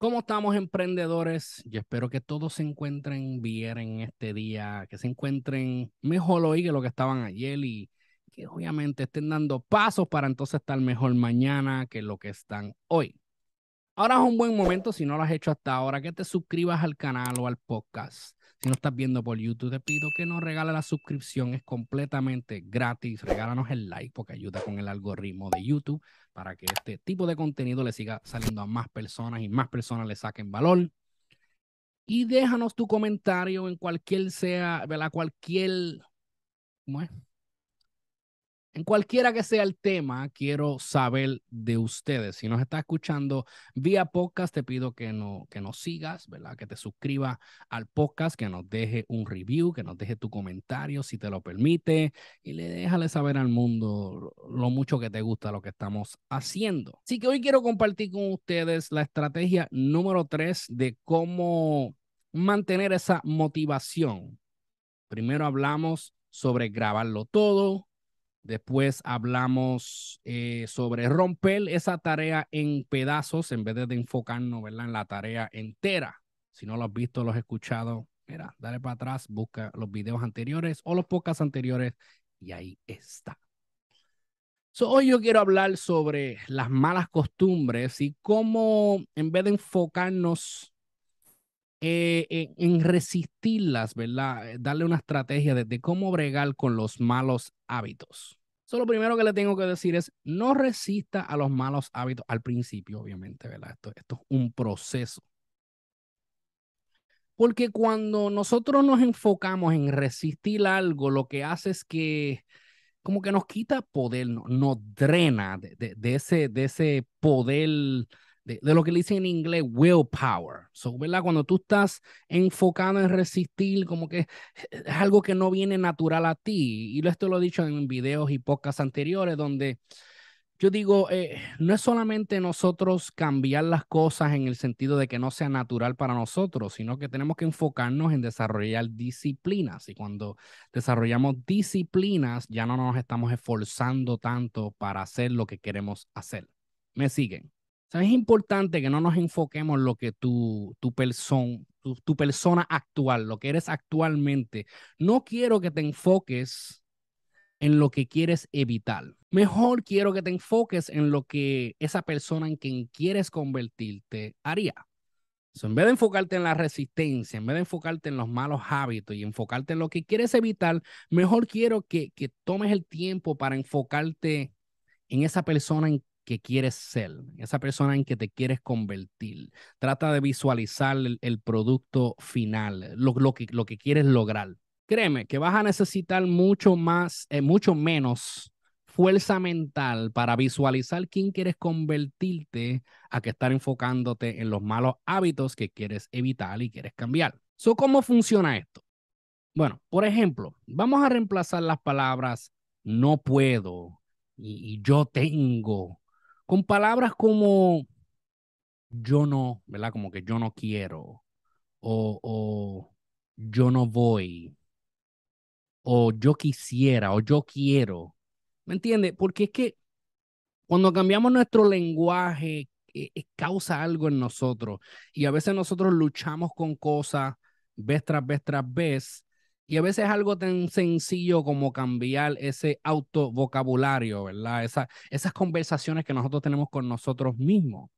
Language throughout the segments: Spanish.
¿Cómo estamos emprendedores? Yo espero que todos se encuentren bien en este día, que se encuentren mejor hoy que lo que estaban ayer y que obviamente estén dando pasos para entonces estar mejor mañana que lo que están hoy. Ahora es un buen momento, si no lo has hecho hasta ahora, que te suscribas al canal o al podcast. Si no estás viendo por YouTube, te pido que nos regales la suscripción. Es completamente gratis. Regálanos el like porque ayuda con el algoritmo de YouTube para que este tipo de contenido le siga saliendo a más personas y más personas le saquen valor. Y déjanos tu comentario en cualquier sea, ¿verdad? Cualquier, ¿cómo es? En cualquiera que sea el tema, quiero saber de ustedes. Si nos está escuchando vía podcast, te pido que, no, que nos sigas, ¿verdad? Que te suscribas al podcast, que nos deje un review, que nos deje tu comentario si te lo permite y le déjale saber al mundo lo mucho que te gusta lo que estamos haciendo. Así que hoy quiero compartir con ustedes la estrategia número tres de cómo mantener esa motivación. Primero hablamos sobre grabarlo todo, Después hablamos eh, sobre romper esa tarea en pedazos en vez de, enfocarnos en la tarea entera. Si no lo has visto, lo has escuchado, mira, dale para atrás, busca los videos anteriores o los podcasts anteriores y ahí está. hoy yo quiero hablar sobre las malas costumbres y cómo en vez de enfocarnos eh, en, resistirlas, ¿verdad? Darle una estrategia de, cómo bregar con los malos hábitos. Eso lo primero que le tengo que decir es, no resista a los malos hábitos al principio, obviamente, ¿verdad? Esto, es un proceso. Porque cuando nosotros nos enfocamos en resistir algo, lo que hace es que como que nos quita poder, nos, drena de, ese, de ese poder de, de, lo que le dicen en inglés willpower. Cuando tú estás enfocado en resistir, como que es algo que no viene natural a ti. Y esto lo he dicho en videos y podcasts anteriores donde yo digo, eh, no es solamente nosotros cambiar las cosas en el sentido de que no sea natural para nosotros, sino que tenemos que enfocarnos en desarrollar disciplinas. Y cuando desarrollamos disciplinas, ya no nos estamos esforzando tanto para hacer lo que queremos hacer. ¿Me siguen? ¿Sabes? Es importante que no nos enfoquemos en lo que tu, tu, tu, persona actual, lo que eres actualmente. No quiero que te enfoques en lo que quieres evitar. Mejor quiero que te enfoques en lo que esa persona en quien quieres convertirte haría. en vez de enfocarte en la resistencia, en vez de enfocarte en los malos hábitos y enfocarte en lo que quieres evitar, mejor quiero que, que tomes el tiempo para enfocarte en esa persona en que quieres ser, esa persona en que te quieres convertir. Trata de visualizar el, producto final, lo, que, lo que quieres lograr. Créeme que vas a necesitar mucho más, eh, mucho menos fuerza mental para visualizar quién quieres convertirte a que estar enfocándote en los malos hábitos que quieres evitar y quieres cambiar. So, ¿Cómo funciona esto? Bueno, por ejemplo, vamos a reemplazar las palabras no puedo y yo tengo con palabras como yo no, ¿verdad? Como que yo no quiero, o, o yo no voy, o yo quisiera, o yo quiero. ¿Me entiendes? Porque es que cuando cambiamos nuestro lenguaje, eh, eh, causa algo en nosotros. Y a veces nosotros luchamos con cosas vez tras vez tras vez y a veces algo tan sencillo como cambiar ese autovocabulario, ¿verdad? esas conversaciones que nosotros tenemos con nosotros mismos.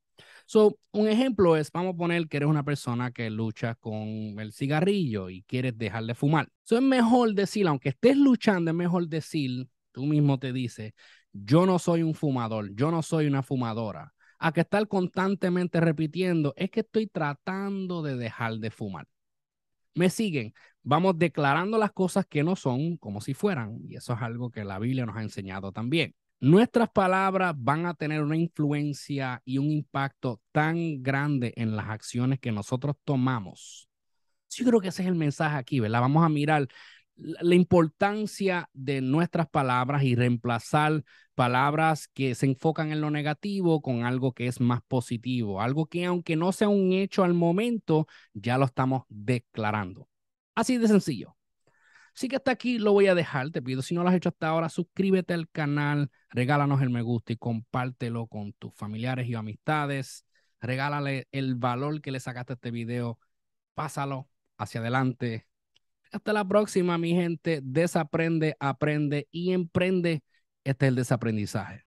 So, un ejemplo es, vamos a poner que eres una persona que lucha con el cigarrillo y quieres dejar de fumar. So, es mejor decir, aunque estés luchando, es mejor decir, tú mismo te dices, yo no soy un fumador, yo no soy una fumadora. A que estar constantemente repitiendo, es que estoy tratando de dejar de fumar. Me siguen. Vamos declarando las cosas que no son como si fueran. Y eso es algo que la Biblia nos ha enseñado también. Nuestras palabras van a tener una influencia y un impacto tan grande en las acciones que nosotros tomamos. Yo creo que ese es el mensaje aquí, ¿verdad? Vamos a mirar la importancia de nuestras palabras y reemplazar palabras que se enfocan en lo negativo con algo que es más positivo, algo que aunque no sea un hecho al momento, ya lo estamos declarando. Así de sencillo. Así que hasta aquí lo voy a dejar. Te pido, si no lo has hecho hasta ahora, suscríbete al canal, regálanos el me gusta y compártelo con tus familiares y amistades. Regálale el valor que le sacaste a este video. Pásalo hacia adelante hasta la próxima, mi gente. Desaprende, aprende y emprende. Este es el desaprendizaje.